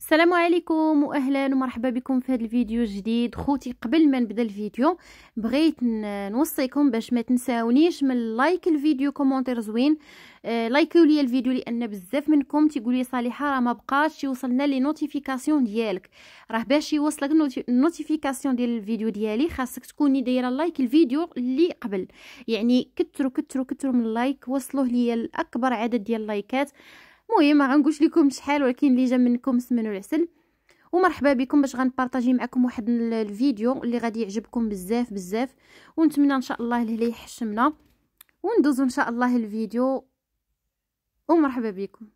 السلام عليكم واهلا ومرحبا بكم في هذا الفيديو الجديد خوتي قبل ما نبدا الفيديو بغيت نوصيكم باش ما تنساونيش من لايك الفيديو كومونتير زوين آه لايكوا لي الفيديو لان بزاف منكم تيقول لي صالحه راه ما بقاش يوصلنا لي نوتيفيكاسيون ديالك راه باش يوصلك النوتيفيكاسيون ديال الفيديو ديالي خاصك تكوني دايره لايك الفيديو اللي قبل يعني كثروا كثروا كثروا من اللايك وصلوه ليا لاكبر عدد ديال اللايكات المهم ما غنقولش لكم شحال ولكن اللي جا منكم سمن والعسل ومرحبا بكم باش غنبارطاجي معكم واحد الفيديو اللي غادي يعجبكم بزاف بزاف ونتمنى ان شاء الله اللي يحشمنا وندوزو ان شاء الله الفيديو ومرحبا بكم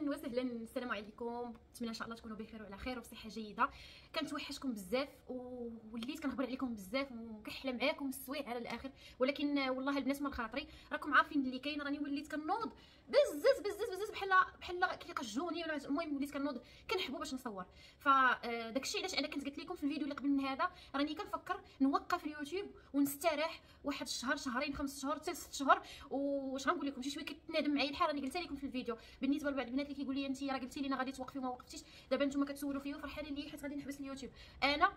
اهلا وسهلا السلام عليكم نتمنى ان شاء الله تكونوا بخير وعلى خير وصحه جيده كنتوحشكم بزاف ووليت كنهضر عليكم بزاف وكنحلى معاكم السويع على الاخر ولكن والله البنات من خاطري راكم عارفين اللي كاين راني وليت كنوض بزاف بزاف بزاف بحال بحال كيقجوني المهم وليت كنوض كنحبو باش نصور فداكشي آه، علاش انا كنت قلت لكم في الفيديو اللي قبل من هذا راني كنفكر نوقف اليوتيوب ونستريح واحد الشهر شهرين خمس شهور حتى ست شهور واش غنقول لكم شي شويه كتنادم معايا الحال راني قلت لكم في الفيديو بالنسبه لبعض البنات اللي كيقول لي انت راه قلتي لينا غادي توقفي وما وقفتيش دابا نتوما كتسولوا فيا فرحانين ليا حيت غادي نحبس اليوتيوب انا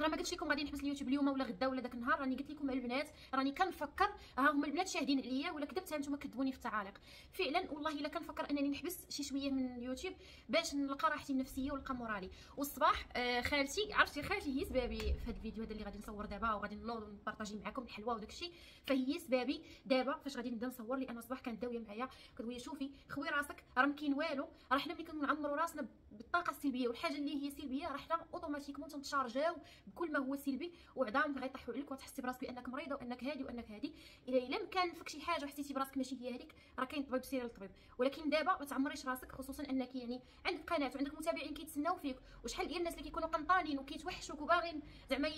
راه ما قلتش لكم غادي نحبس اليوتيوب اليوم ولا غدا ولا داك النهار راني قلت لكم البنات راني كنفكر ها هما البنات شاهدين عليا ولا كذبت نتوما كذبوني في التعاليق فعلا والله الا كنفكر انني نحبس شي شويه من اليوتيوب باش نلقى راحتي النفسيه ونلقى مورالي والصباح آه خالتي عرفتي خالتي هي سبابي في هذا الفيديو هذا اللي غادي نصور دابا وغادي نوض نبارطاجي معكم الحلوه وداك الشيء فهي سبابي دابا فاش غادي نبدا نصور لان الصباح كانت داويه معايا كتقول شوفي خوي راسك راه ما كاين والو راه حنا ملي كنعمروا راسنا بالطاقه السلبيه والحاجه اللي هي سلبيه راه حنا اوتوماتيكمون تنتشارجاو كل ما هو سلبي وعظام غيطيحوا عليك وتحسي براسك بانك مريضه وانك هادي وانك هادي الا الا مكان فيك شي حاجه وحسيتي براسك ماشي هي هذيك راه كاين طبيب سيري للطبيب ولكن دابا ما تعمريش راسك خصوصا انك يعني عندك قناه وعندك متابعين كيتسناو فيك وشحال ديال الناس اللي كيكونوا قنطانين وكيتوحشوك وباغين زعما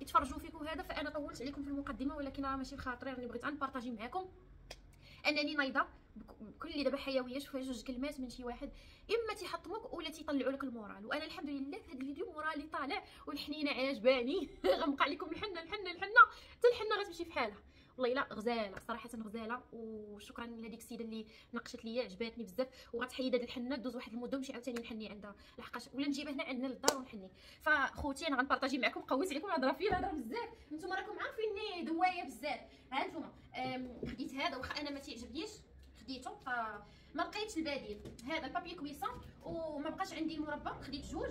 يتفرجوا فيك وهذا فانا طولت عليكم في المقدمه ولكن راه ماشي بخاطري راني بغيت غنبارطاجي معكم انني نايضه بكل دابا حيويه شوف جوج كلمات من شي واحد اما تيحطموك ولا تيطلعوا لك المورال وانا الحمد لله في هذا الفيديو مورالي طالع والحنينه عاجباني غنبقى لكم الحنه الحنه الحنه حتى الحنه غتمشي في حالها والله الا غزاله صراحه غزاله وشكرا لهذيك السيده اللي ناقشت ليا عجباتني بزاف وغتحيد هاد الحنه دوز واحد المده ومشي عاوتاني نحني عندها لحقاش ولا نجيبها هنا عندنا للدار ونحني فخوتي انا غنبارطاجي معكم قويت عليكم الهضره فيها الهضره بزاف نتوما راكم عارفيني دوايه بزاف ها نتوما خديت هذا واخا انا ما تيعجبنيش خديته فما لقيتش البديل هذا البابي كويسون وما بقاش عندي المربى خديت جوج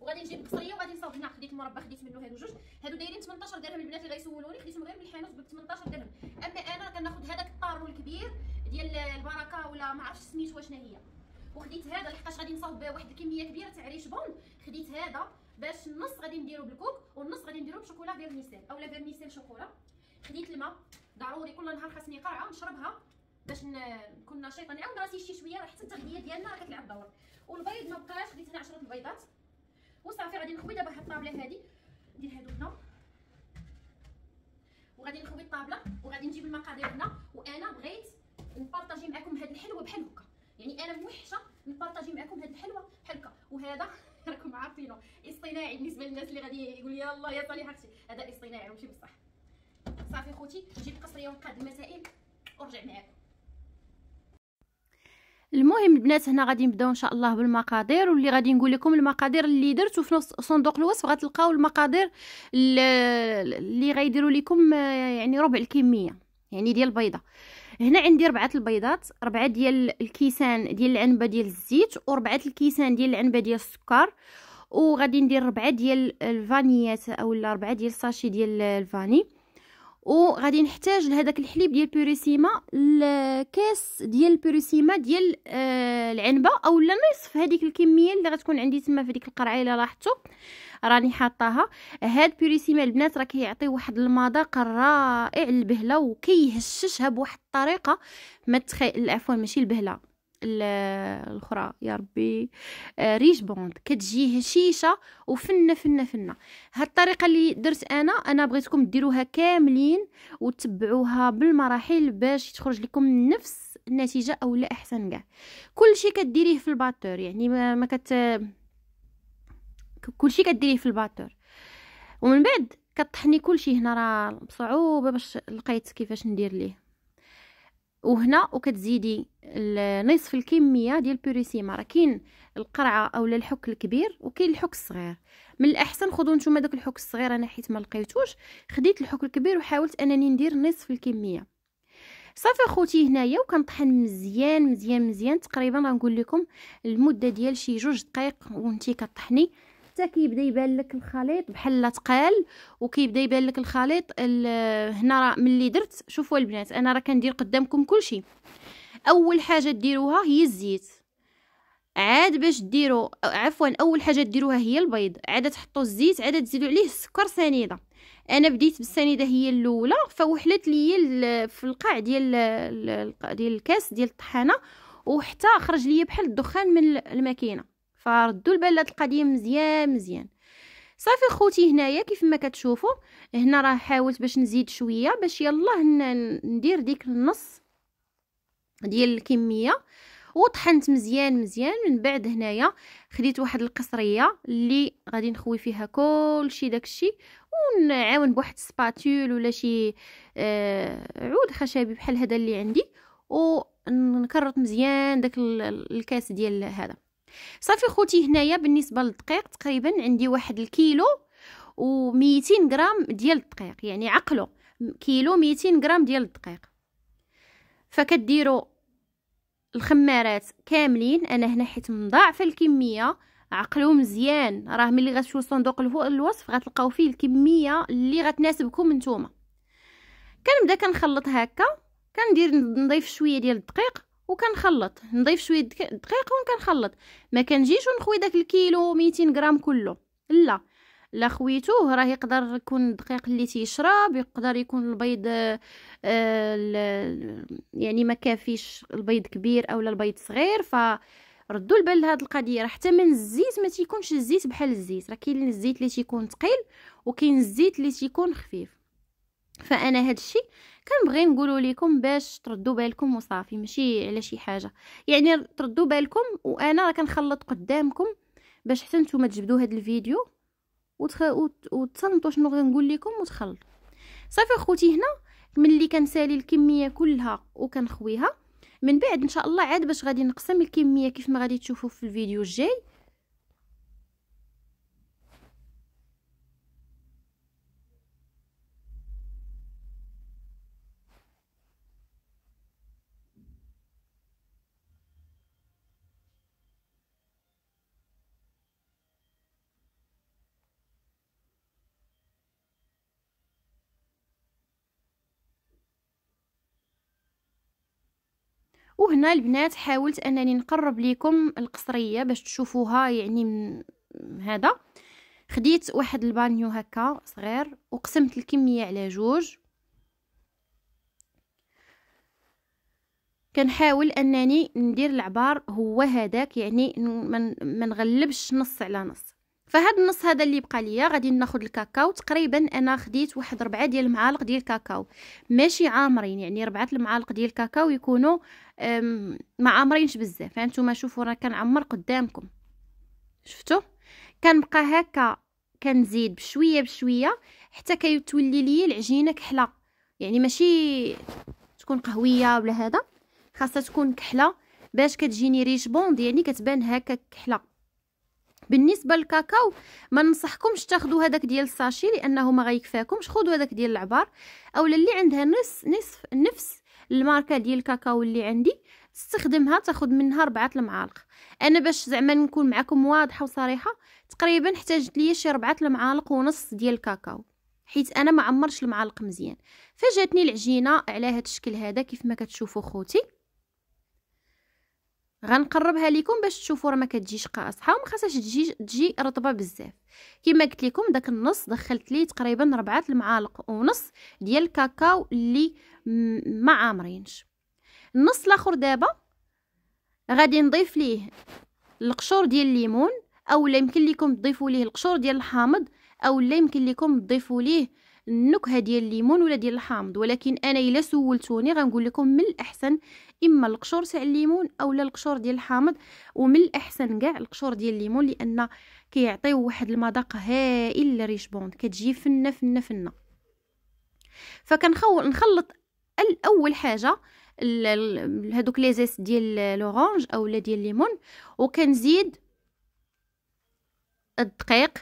وغادي نجيب قصريه وغادي نصاوب هنا خديت المربى خديت منه هادو جوج هادو دايرين 18 درهم البنات اللي غيسولوني خديتهم غير من الحانوت ب 18 درهم اما انا كناخذ هذاك الطارو الكبير ديال البركه ولا ما عرفتش سميتو واش هي وخديت هذا لحقاش غادي نصاوب واحد الكميه كبيره تاع ريش بوند خديت هذا باش النص غادي نديرو بالكوك والنص غادي نديرو بشوكولا فيرميسيل اولا فيرميسيل شوكولا خديت الماء ضروري كل نهار خاصني قرعه نشربها باش نكون نشيطه نعاود راسي شي شويه حتى التغذيه ديالنا راه كتلعب دور والبيض ما بقاش خديت هنا 10 البيضات وصافي غادي نخوي دابا هاد الطابله هادي ندير هادو هنا وغادي نخوي الطابله وغادي نجيب المقادير هنا وانا بغيت نبارطاجي معكم هاد الحلوه بحال هكا يعني انا موحشه نبارطاجي معكم هاد الحلوه بحال هكا وهذا راكم عارفينه اصطناعي بالنسبه للناس اللي غادي يقول يلا يا صالحه اختي هذا اصطناعي ماشي بصح صافي خوتي جيب يوم قاد المسائل ورجع معاكم المهم البنات هنا غادي نبداو ان شاء الله بالمقادير واللي غادي نقول لكم المقادير اللي درت في نص صندوق الوصف غتلقاو المقادير اللي غيديروا لكم آه، يعني ربع الكميه يعني ديال البيضه هنا عندي ربعه البيضات ربعه ديال الكيسان ديال العنبه ديال الزيت وربعه الكيسان ديال العنبه ديال السكر وغادي ندير ربعه ديال الفانيات اولا ربعه ديال الساشي ديال الفاني وغادي نحتاج لهذاك الحليب ديال بيريسيما الكاس ديال بيريسيما ديال آه، العنبه اولا نصف هذيك الكميه اللي غتكون عندي تما في ديك القرعه الا لاحظتوا راني حاطاها هاد بيريسيما البنات راه كيعطي واحد المذاق رائع للبهله وكيهششها بواحد الطريقه ما تخي... عفوا ماشي البهله الاخرى يا ربي آه، ريش بوند كتجي هشيشه وفنه فنه فنه هاد الطريقه اللي درت انا انا بغيتكم ديروها كاملين وتبعوها بالمراحل باش تخرج لكم نفس النتيجه او لا احسن كاع كلشي كديريه في الباتور يعني ما كت كلشي كديريه في الباتور ومن بعد كطحني كلشي هنا راه بصعوبه باش لقيت كيفاش ندير ليه وهنا وكتزيدي نصف الكميه ديال البوريسيما راه كاين القرعه اولا الحك الكبير وكاين الحك الصغير من الاحسن خذوا نتوما داك الحك الصغير انا حيت ما لقيتوش خديت الحك الكبير وحاولت انني ندير نصف الكميه صافي اخوتي هنايا وكنطحن مزيان مزيان مزيان تقريبا غنقول لكم المده ديال شي جوج دقائق وانتي كطحني حتى كيبدا يبان لك الخليط بحال ثقال وكيبدا يبان لك الخليط هنا راه ملي درت شوفوا البنات انا راه كندير قدامكم كلشي اول حاجه ديروها هي الزيت عاد باش ديروا عفوا اول حاجه ديروها هي البيض عاد تحطوا الزيت عاد تزيدوا عليه السكر سنيده انا بديت بالسنيده هي الاولى فوحلت لي في القاع ديال ديال الكاس ديال الطحانه وحتى خرج لي بحال الدخان من الماكينه فردوا البال لهاد القضيه مزيان مزيان صافي خوتي هنايا كيف ما كتشوفوا هنا راه حاولت باش نزيد شويه باش يلاه ندير ديك النص ديال الكميه وطحنت مزيان مزيان من بعد هنايا خديت واحد القصريه اللي غادي نخوي فيها كلشي داكشي ونعاون بواحد سباتول ولا شي آه عود خشبي بحال هذا اللي عندي ونكرط مزيان داك الكاس ديال هذا صافي خوتي هنايا بالنسبه للدقيق تقريبا عندي واحد الكيلو و200 غرام ديال الدقيق يعني عقلو كيلو 200 غرام ديال الدقيق فكديروا الخمارات كاملين انا هنا حيت مضاعفه الكميه عقلو مزيان راه ملي غتشوفوا صندوق الوصف غتلقاو فيه الكميه اللي غتناسبكم نتوما كنبدا كنخلط هكا كندير نضيف شويه ديال الدقيق وكنخلط نضيف شويه دقيق وكنخلط ما كنجيش ونخوي داك الكيلو 200 غرام كله لا لا خويتوه راه يقدر يكون الدقيق اللي تيشرب يقدر يكون البيض آه، يعني ما كافيش البيض كبير اولا البيض صغير ف ردوا البال لهاد القضيه راه حتى من الزيت ما تيكونش الزيت بحال الزيت راه كاين الزيت اللي تيكون ثقيل وكاين الزيت اللي تيكون خفيف فانا هادشي كنبغي نقولوا لكم باش تردوا بالكم وصافي ماشي على شي حاجه يعني تردوا بالكم وانا راه كنخلط قدامكم باش حتى نتوما تجبدوا هذا الفيديو وتخ... وت... وتصنتوا شنو غنقول نقول لكم وتخلطوا صافي اخوتي هنا ملي كنسالي الكميه كلها وكنخويها من بعد ان شاء الله عاد باش غادي نقسم الكميه كيف ما غادي تشوفوا في الفيديو الجاي وهنا البنات حاولت انني نقرب لكم القصريه باش تشوفوها يعني من هذا خديت واحد البانيو هكا صغير وقسمت الكميه على جوج كنحاول انني ندير العبار هو هذاك يعني ما نغلبش نص على نص فهاد النص هذا اللي بقى ليا غادي ناخذ الكاكاو تقريبا انا خديت واحد ربعة ديال المعالق ديال الكاكاو ماشي عامرين يعني ربعة المعالق ديال الكاكاو يكونوا ما عامرينش بزاف هانتوما يعني شوفوا راه كنعمر قدامكم شفتوا كنبقى هكا كنزيد بشويه بشويه حتى كتولي لي العجينه كحله يعني ماشي تكون قهويه ولا هذا خاصها تكون كحله باش كتجيني ريش بوند يعني كتبان هكا كحله بالنسبه للكاكاو ما ننصحكمش تاخذوا هذاك ديال الساشي لانه ما غيكفاكمش خذوا هذاك ديال العبار اولا اللي عندها نص نصف نفس الماركه ديال الكاكاو اللي عندي تستخدمها تاخذ منها ربعة المعالق انا باش زعما نكون معكم واضحه وصريحه تقريبا احتاجت ليا شي ربعة المعالق ونص ديال الكاكاو حيت انا ما عمرش المعالق مزيان فجاتني العجينه على هذا الشكل هذا كيف ما كتشوفوا خوتي غنقربها لكم باش تشوفوا راه ما كتجيش قاصحه وما خاصهاش تجي تجي رطبه بزاف كما قلت لكم داك النص دخلت ليه تقريبا ربعة المعالق ونص ديال الكاكاو اللي ما عامرينش النص الاخر دابا غادي نضيف ليه القشور ديال الليمون اولا يمكن لكم تضيفوا ليه القشور ديال الحامض اولا يمكن لكم تضيفوا ليه النكهه ديال الليمون ولا ديال الحامض ولكن انا الا سولتوني غنقول لكم من الاحسن اما القشور تاع الليمون اولا القشور ديال الحامض ومن الاحسن كاع القشور ديال الليمون لان كيعطيو واحد المذاق هائل لريش بوند كتجي فنه فنه فنه فكنخلط نخلط الاول حاجه هذوك لي زيس ديال لورانج اولا ديال الليمون وكنزيد الدقيق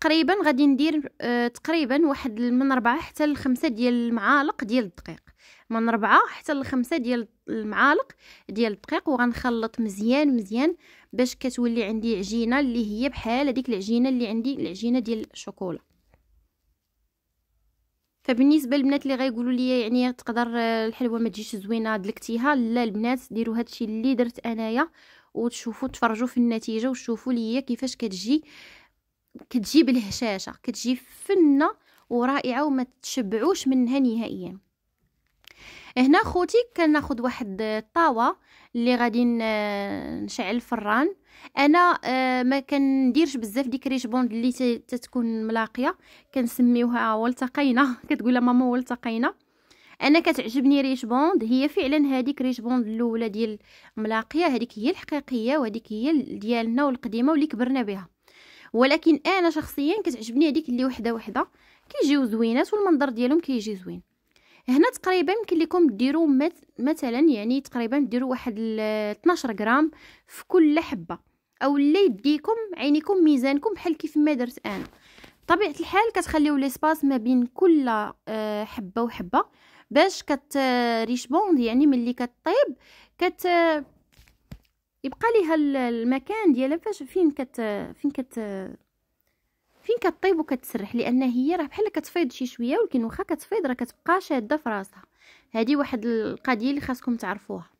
تقريبا غادي ندير أه تقريبا واحد من ربعة حتى لخمسة ديال المعالق ديال الدقيق من ربعة حتى لخمسة ديال المعالق ديال الدقيق وغنخلط مزيان مزيان باش كتولي عندي عجينه اللي هي بحال هذيك العجينه اللي عندي العجينه ديال الشوكولا فبالنسبه للبنات اللي غايقولوا لي يعني تقدر آه، الحلوه ما تجيش زوينه دلكتيها لا البنات ديروا هادشي اللي درت انايا وتشوفوا تفرجوا في النتيجه وتشوفوا ليا كيفاش كتجي كتجيب الهشاشه كتجي فنه ورائعه وما تشبعوش منها نهائيا هنا خوتي كناخذ واحد الطاوه اللي غادي نشعل الفران انا آه، ما كنديرش بزاف ديك ريش بوند اللي تتكون ملاقيه كنسميوها ولتقينا كتقولها ماما ولتقينا انا كتعجبني ريش بوند هي فعلا هذيك بوند الاولى ديال ملاقيه هذيك هي الحقيقيه وهذيك هي ديالنا والقديمه واللي كبرنا بها ولكن انا شخصيا كتعجبني هذيك اللي وحده وحده كيجيو زوينات والمنظر ديالهم كيجي زوين هنا تقريبا يمكن لكم ديروا مثلا يعني تقريبا ديروا واحد 12 غرام في كل حبه او اللي يديكم عينيكم ميزانكم بحال كيف ما درت انا طبيعه الحال كتخليو ليسباس ما بين كل آه، حبه وحبه باش كت آه، ريش بوند يعني ملي كطيب كت آه، يبقى ليها المكان ديالها فاش فين كت فين كت فين كطيب وكتسرح لان هي راه بحال كتفيض شي شويه ولكن واخا كتفيض راه كتبقى شاده في راسها هذه واحد القضيه اللي خاصكم تعرفوها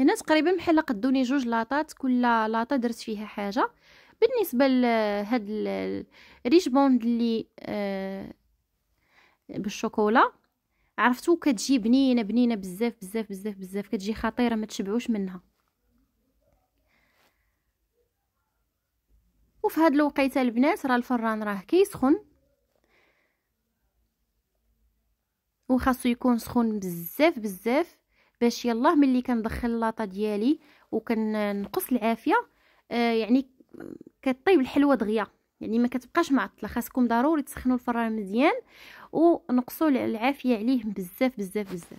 هنا تقريبا بحال قدوني جوج لاطات كل لاطه درت فيها حاجه بالنسبه لهاد الريش بوند اللي آه بالشوكولا عرفتو كتجي بنينه بنينه بزاف بزاف بزاف بزاف كتجي خطيره ما تشبعوش منها وفي هاد الوقيته البنات راه الفران راه كيسخن وخاصو يكون سخون بزاف بزاف باش يلاه ملي كندخل لاطا ديالي وكننقص العافيه آه يعني كطيب الحلوه دغيا يعني ما كتبقاش معطله خاصكم ضروري تسخنوا الفران مزيان ونقصوا العافيه عليه بزاف بزاف بزاف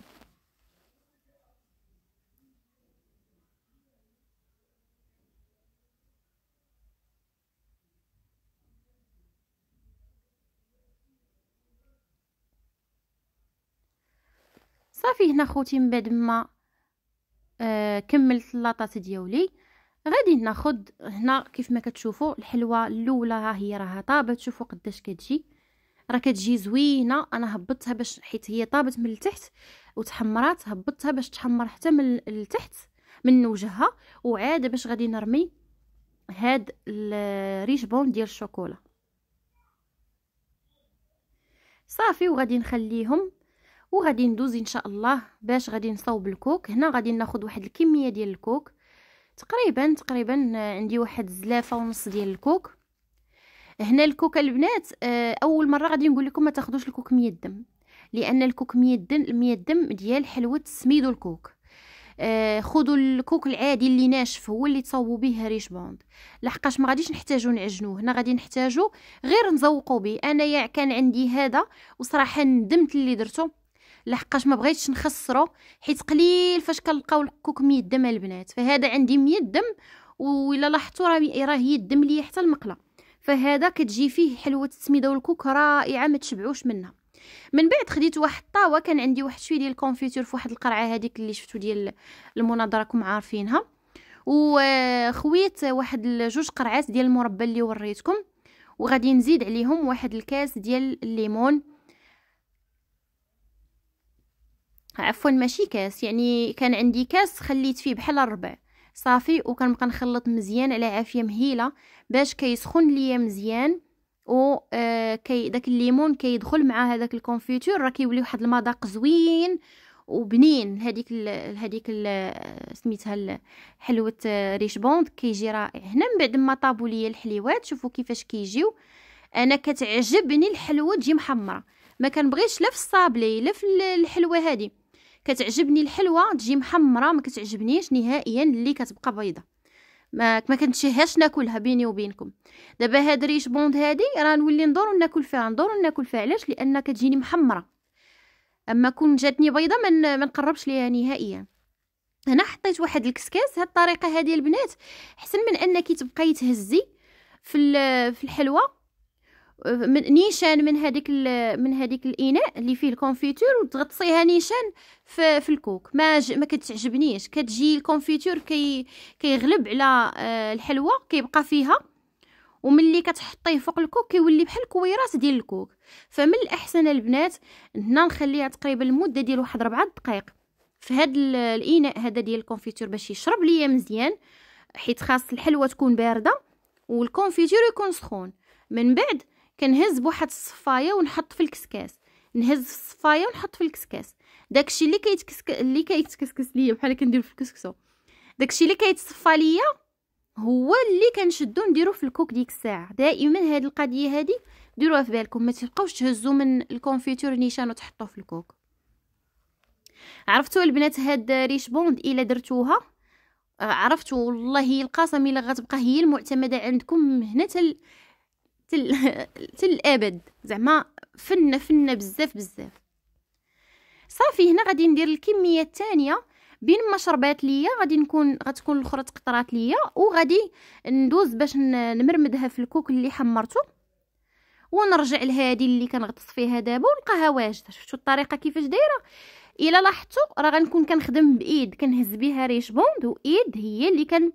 صافي هنا خوتي من بعد ما آه كملت اللاطات ديالي غادي ناخد هنا كيف ما كتشوفوا الحلوه الاولى ها هي راها طابت شوفوا قداش كتجي راه كتجي زوينه انا هبطتها باش حيت هي طابت من التحت وتحمرات هبطتها باش تحمر حتى من التحت من وجهها وعاد باش غادي نرمي هاد الريشبون ديال الشوكولا صافي وغادي نخليهم وغادي ندوز ان شاء الله باش غادي نصاوب الكوك هنا غادي ناخد واحد الكميه ديال الكوك تقريبا تقريبا آه، عندي واحد زلافه ونص ديال الكوك هنا الكوك البنات آه، اول مره غادي نقول لكم ما تاخذوش الكوك مية دم لان الكوك مية دم مية دم ديال حلوه سميدو الكوك آه، خذوا الكوك العادي اللي ناشف هو اللي تصاوبوا به ريش بوند لحقاش ما غاديش نحتاجو نعجنوه هنا غادي نحتاجو غير نزوقو به انايا كان عندي هذا وصراحه ندمت اللي درته لحقاش ما بغيتش نخسرو حيت قليل فاش كنلقاو الكوك مية دم البنات فهذا عندي مية دم وإلا لاحظتوا راه راه الدم ليا حتى المقله فهذا كتجي فيه حلوه السميده والكوك رائعه ما تشبعوش منها من بعد خديت واحد الطاوه كان عندي واحد شويه ديال الكونفيتور في واحد القرعه هذيك اللي شفتو ديال المناظره راكم عارفينها وخويت واحد جوج قرعات ديال المربى اللي وريتكم وغادي نزيد عليهم واحد الكاس ديال الليمون عفوا ماشي كاس يعني كان عندي كاس خليت فيه بحال الربع صافي وكنبقى نخلط مزيان على عافيه مهيله باش كيسخن ليا مزيان و آه، كي داك الليمون كيدخل مع هذاك الكونفيتور راه كيولي واحد المذاق زوين وبنين هذيك هذيك سميتها حلوه آه، ريش بوند كيجي رائع هنا من بعد ما طابوا ليا الحليوات شوفوا كيفاش كيجيو انا كتعجبني الحلوه تجي محمره ما كنبغيش لا في الصابلي لا في الحلوه هذه كتعجبني الحلوه تجي محمره ما كتعجبنيش نهائيا اللي كتبقى بيضه ما ما كنتشهاش ناكلها بيني وبينكم دابا هاد ريش بوند هادي راه نولي ندور ناكل فيها ندور ناكل فيها علاش لان كتجيني محمره اما كون جاتني بيضه ما نقربش ليها نهائيا هنا حطيت واحد الكسكاس هاد الطريقه هادي البنات احسن من انك تبقاي تهزي في في الحلوه من نيشان من هذيك من هذيك الاناء اللي فيه الكونفيتور وتغطسيها نيشان في, في الكوك ما ج... ما كتعجبنيش كتجي الكونفيتور كي كيغلب على آه، الحلوى كيبقى فيها وملي كتحطيه فوق الكوك كيولي بحال كويرات ديال الكوك فمن الاحسن البنات هنا نخليها تقريبا المده ديال واحد 4 دقائق في هذا الاناء هذا ديال الكونفيتور باش يشرب ليا مزيان حيت خاص الحلوى تكون بارده والكونفيتور يكون سخون من بعد كنهز بواحد الصفايه ونحط في الكسكاس نهز الصفايه ونحط في الكسكاس داكشي اللي كيتكسك اللي كيتكسكس ليا بحال كنديرو في الكسكسو داكشي اللي كيتصفى ليا هو اللي كنشدو نديرو في الكوك ديك الساعه دائما هاد القضيه هادي ديروها في بالكم ما تبقاوش تهزو من الكونفيتور نيشان وتحطوه في الكوك عرفتوا البنات هاد ريش بوند الا درتوها عرفتوا والله القاسم الا غتبقى هي المعتمده عندكم هنا تل تل تل الابد زعما فنه فنه بزاف بزاف صافي هنا غادي ندير الكميه الثانيه بين ما شربات ليا غادي نكون غتكون الاخرى تقطرات ليا وغادي ندوز باش نمرمدها في الكوك اللي حمرته ونرجع لهادي اللي كنغطس فيها دابا ونلقاها واجده شفتوا الطريقه كيفاش دايره الا لاحظتوا راه غنكون كنخدم بايد كنهز بها ريش بوند وايد هي اللي كان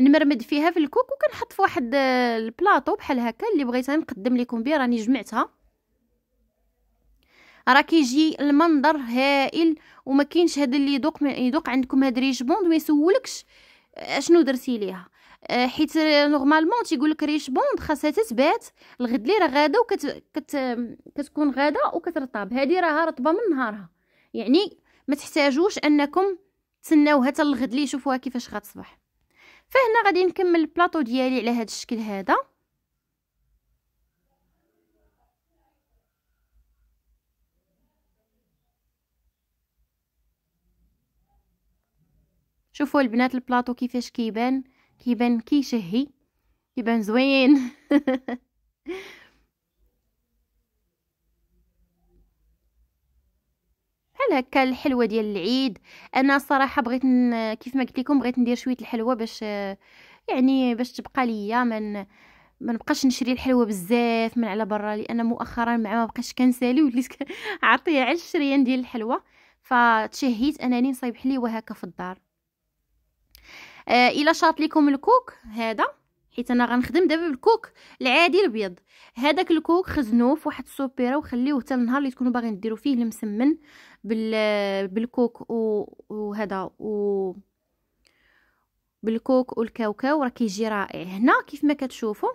نمرمد فيها في الكوك وكنحط في واحد آه، البلاطو بحال هكا اللي بغيتها نقدم لكم به راني جمعتها راه كيجي المنظر هائل وما كاينش هذا اللي يدوق يدوق عندكم هاد بوند ما يسولكش اشنو آه، درتي ليها آه، حيت نورمالمون تيقول لك ريش بوند خاصها تتبات الغد لي راه غاده وكت كت كتكون غاده وكترطب هذه راها رطبه من نهارها يعني ما تحتاجوش انكم تسناوها حتى الغد لي يشوفوها كيفاش غتصبح فهنا غادي نكمل البلاطو ديالي على هذا الشكل هذا شوفوا البنات البلاطو كيفاش كيبان كيبان كيشهي كيبان زوين بحال هكا الحلوه ديال العيد انا صراحه بغيت ن... كيف ما قلت لكم بغيت ندير شويه الحلوه باش يعني باش تبقى ليا من ما نبقاش نشري الحلوه بزاف من على برا لان مؤخرا مع ما بقاش كنسالي وليت عاطيه على الشريان ديال الحلوه فتشهيت انني نصايب حليوه هكا في الدار آه الا شاط لكم الكوك هذا حيت انا غنخدم دابا بالكوك العادي الابيض هذاك الكوك خزنوه في واحد السوبيره وخليوه حتى النهار اللي تكونوا باغيين ديروا فيه المسمن بال بالكوك وهذا و بالكوك والكاوكاو راه كيجي رائع هنا كيف ما كتشوفوا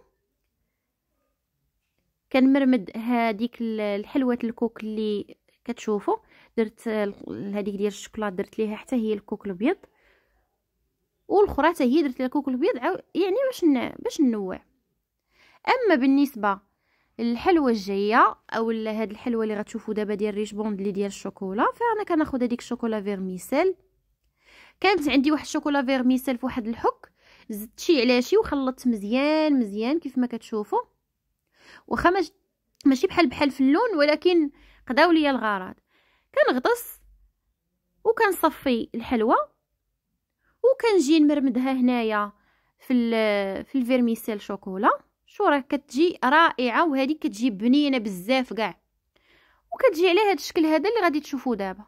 كنمرمد هذيك الحلوه الكوك اللي كتشوفوا درت هذيك ديال الشوكولا درت ليها حتى هي الكوك الابيض والاخرى حتى هي درت لها كوكل ابيض يعني باش باش ننوع اما بالنسبه الحلوة الجايه او هاد الحلوه اللي غتشوفوا دابا ديال ريش بوند اللي ديال الشوكولا فانا كناخذ هذيك الشوكولا فيرميسيل كانت عندي واحد الشوكولا فيرميسيل في واحد الحك زدت شي على شي وخلطت مزيان مزيان كيف ما كتشوفوا واخا ماشي بحال بحال في اللون ولكن قداو ليا الغرض كنغطس وكنصفي الحلوه وكنجي نمرمدها هنايا في في الفيرميسيل شوكولا شو راه كتجي رائعه وهذه كتجي بنينه بزاف كاع وكتجي على هذا الشكل هذا اللي غادي تشوفوا دابا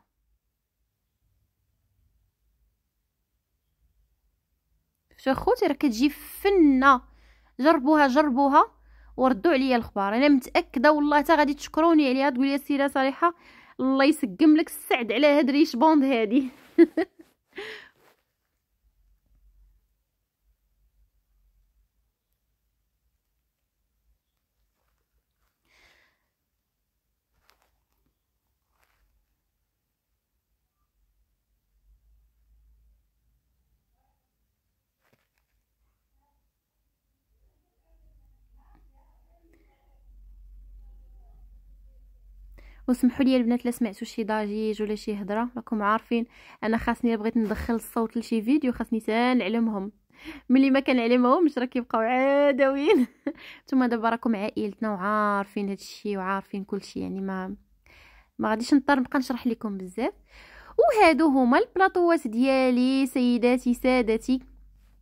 شو اخوتي راه كتجي فنه جربوها جربوها وردوا عليا الخبار انا متاكده والله حتى غادي تشكروني عليها تقول لي سيره صالحه الله يسقم لك السعد على هاد ريش بوند هادي وسمحوا لي البنات لا سمعتوا شي ضجيج ولا شي هضره راكم عارفين انا خاصني بغيت ندخل الصوت لشي فيديو خاصني تنعلمهم ملي ما كنعلمهمش راه كيبقاو عادوين نتوما دابا راكم عائلتنا وعارفين هادشي وعارفين كلشي يعني ما ما غاديش نضطر نبقى نشرح لكم بزاف وهادو هما البلاطوات ديالي سيداتي سادتي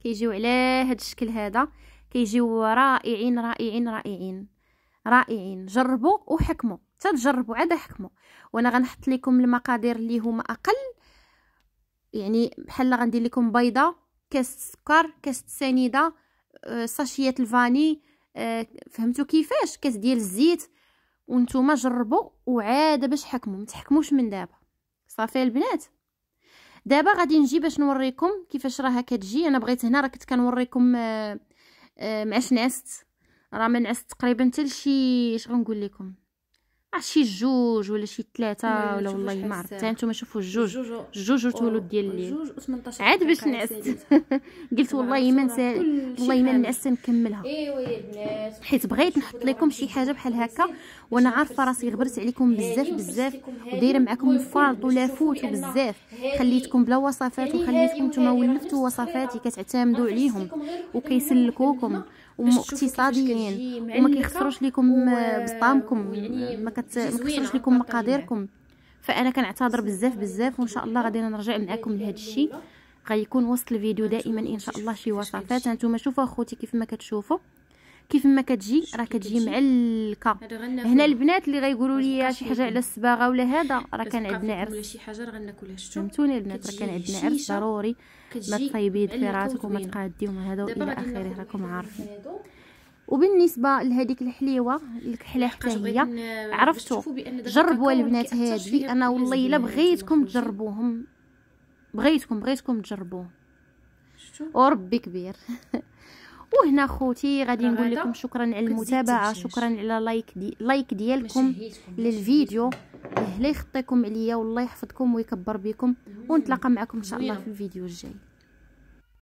كيجيو على هاد الشكل هذا كيجيو رائعين رائعين رائعين رائعين جربوا وحكموا حتى تجربوا عاد حكموا وانا غنحط لكم المقادير اللي هما اقل يعني بحال غندير لكم بيضه كاس سكر كاس سنيده ساشيات آه، الفاني آه، فهمتوا كيفاش كاس ديال الزيت وانتم جربوا وعاده باش حكموا ما تحكموش من دابا صافي البنات دابا غادي نجي باش نوريكم كيفاش راها كتجي انا بغيت هنا راه كنت كنوريكم آه، مع نعست راه ما نعست تقريبا حتى لشي اش غنقول لكم عرفت شي جوج ولا شي ثلاثه ولا والله ما عرفت نتوما شوفوا الجوج الجوج والثلوث ديال الليل عاد باش نعست قلت والله ما نسى والله ما نعس نكملها حيت بغيت نحط لكم شي حاجه بحال هكا وانا عارفه راسي غبرت عليكم إيه، بزاف إيه، بزاف ودايره معكم الفارط ولافوت وبزاف خليتكم بلا وصفات وخليتكم نتوما ولفتوا وصفاتي كتعتمدوا عليهم وكيسلكوكم واقتصاديين وما كيخسروش لكم آه، بسطامكم يعني آه، ما, كتخسروش لكم مقاديركم فانا كنعتذر بزاف بزاف وان شاء الله غادي نرجع معكم لهذا الشيء غيكون وسط الفيديو دائما ان شاء الله شي وصفات هانتوما شوفوا اخوتي كيف ما كتشوفوا كيف ما كتجي راه كتجي معلكه هنا البنات اللي غيقولوا لي شي حاجه على الصباغه ولا هذا راه كان عندنا عرس ولا شي حاجه راه غناكلها شفتوا فهمتوني البنات راه كان عندنا عرس ضروري ما تصايبي دفيراتك وما تقادي وما هذا الى اخره راكم عارفين وبالنسبه لهذيك الحليوه الكحله حتى هي عرفتوا جربوا البنات هذه انا والله الا بغيتكم تجربوهم بغيتكم بغيتكم تجربوه وربي كبير وهنا خوتي غادي نقول لكم شكرا على المتابعه شكرا على لايك دي لايك ديالكم للفيديو الله يخطيكم عليا والله يحفظكم ويكبر بكم ونتلاقى معكم ان شاء الله في الفيديو الجاي